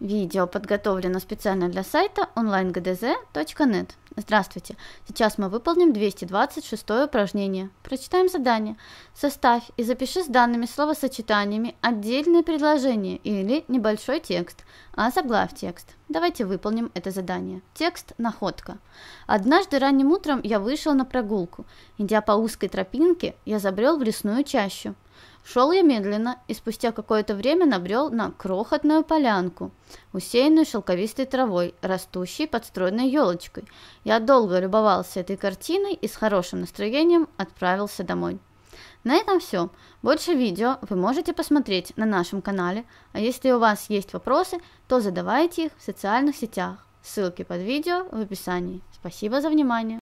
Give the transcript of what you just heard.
Видео подготовлено специально для сайта online.gdz.net. Здравствуйте! Сейчас мы выполним 226 упражнение. Прочитаем задание. Составь и запиши с данными словосочетаниями отдельные предложения или небольшой текст, а заглавь текст. Давайте выполним это задание. Текст «Находка». Однажды ранним утром я вышел на прогулку. Идя по узкой тропинке, я забрел в лесную чащу. Шел я медленно и спустя какое-то время набрел на крохотную полянку, усеянную шелковистой травой, растущей под стройной елочкой. Я долго любовался этой картиной и с хорошим настроением отправился домой. На этом все. Больше видео вы можете посмотреть на нашем канале, а если у вас есть вопросы, то задавайте их в социальных сетях. Ссылки под видео в описании. Спасибо за внимание.